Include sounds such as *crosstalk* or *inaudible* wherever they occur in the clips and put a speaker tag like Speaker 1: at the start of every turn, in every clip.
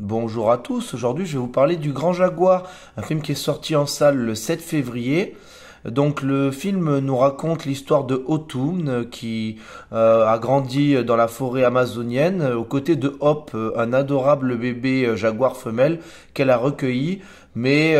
Speaker 1: Bonjour à tous, aujourd'hui je vais vous parler du Grand Jaguar, un film qui est sorti en salle le 7 février donc le film nous raconte l'histoire de Autumn euh, qui euh, a grandi dans la forêt amazonienne euh, aux côtés de Hop, un adorable bébé jaguar femelle qu'elle a recueilli. Mais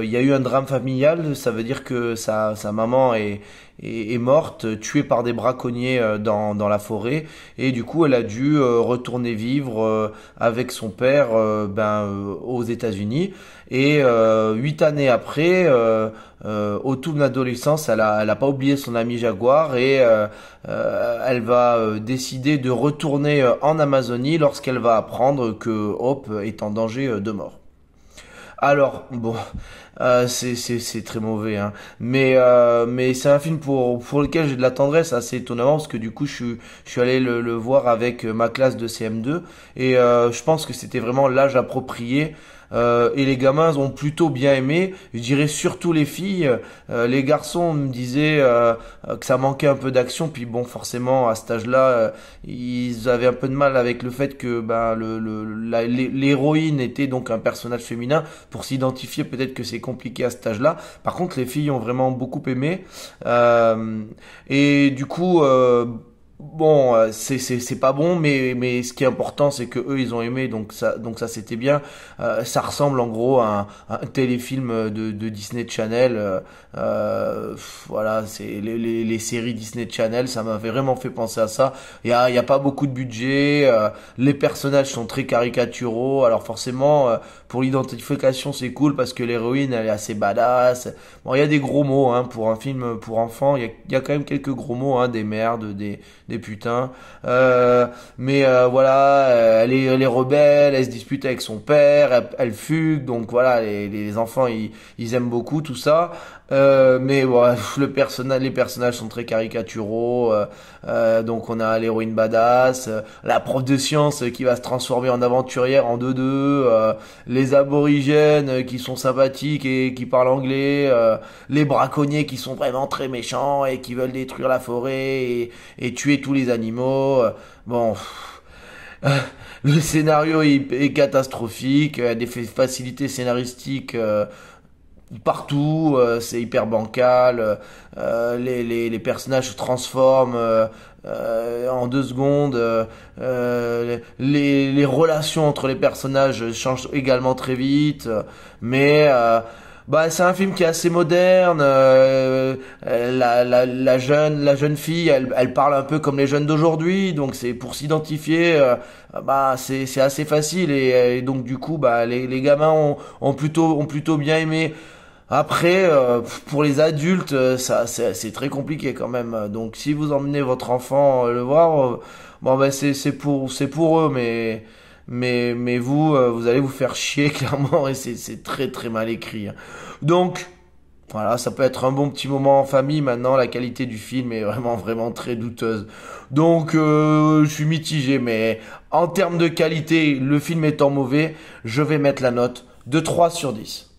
Speaker 1: il y a eu un drame familial, ça veut dire que sa, maman est, est, morte, tuée par des braconniers dans, la forêt, et du coup elle a dû retourner vivre avec son père ben, aux États-Unis. Et huit années après, euh, adolescence, elle n'a pas oublié son ami jaguar et euh, euh, elle va euh, décider de retourner en Amazonie lorsqu'elle va apprendre que Hope est en danger de mort. Alors, bon, euh, c'est très mauvais, hein. mais, euh, mais c'est un film pour, lequel j'ai de la tendresse assez hein, étonnamment, parce que du coup, je, je suis allé le, voir avec euh, ma classe de CM2, et je pense que c'était vraiment l'âge approprié. et les gamins ont plutôt bien aimé, je dirais surtout les filles. les garçons me disaient que ça manquait un peu d'action, puis bon, forcément, à cet âge-là, ils avaient un peu de mal avec le fait que ben, l'héroïne le, était donc un personnage féminin pour s'identifier, peut-être que c'est compliqué à cet âge-là. Par contre, les filles ont vraiment beaucoup aimé. Euh, et du coup, euh, bon, euh, c'est pas bon, mais, mais ce qui est important, c'est que eux, ils ont aimé, donc ça, donc ça c'était bien. Euh, ça ressemble en gros à un, téléfilm de, de, Disney Channel. Euh, voilà, c'est les, les, les, séries Disney Channel, ça m'avait vraiment fait penser à ça. Il y a, y a pas beaucoup de budget, euh, les personnages sont très caricaturaux, alors forcément, pour l'identification, c'est cool parce que l'héroïne, elle est assez badass. Bon, il y a des gros mots hein, pour un film pour enfants, il y a, y a, quand même quelques gros mots, hein, des merdes, des des euh, mais euh, voilà, elle est, elle rebelle, elle se dispute avec son père, elle, fugue, donc voilà, les, enfants ils, aiment beaucoup tout ça. Euh, mais voilà, *laughs* le les personnages sont très caricaturaux. donc on a l'héroïne badass, la prof de science qui va se transformer en aventurière en deux deux les aborigènes qui sont sympathiques et qui parlent anglais, les braconniers qui sont vraiment très méchants et qui veulent détruire la forêt et, et tuer tous les animaux. Euh, bon, euh, le scénario est, catastrophique, il y a des facilités scénaristiques euh, partout, c'est hyper bancal, les, personnages se transforment. en deux secondes, les, les, relations entre les personnages changent également très vite, mais bah c'est un film qui est assez moderne. Euh, euh, la, la, la, jeune la jeune fille, elle, elle parle un peu comme les jeunes d'aujourd'hui, donc c'est pour s'identifier. Euh, bah c'est c'est assez facile et, donc du coup bah les, les gamins ont, ont plutôt ont plutôt bien aimé. Après, euh, pour les adultes, euh, ça c'est c'est très compliqué quand même. Donc si vous emmenez votre enfant le voir, bon bah c'est c'est pour c'est pour eux, mais mais, mais vous, euh, vous allez vous faire chier *laughs* clairement et c'est très très mal écrit. Hein. Donc, voilà, ça peut être un bon petit moment en famille. Maintenant, la qualité du film est vraiment vraiment très douteuse. Donc, euh, je suis mitigé, mais en termes de qualité, le film étant mauvais, je vais mettre la note de 3 sur 10.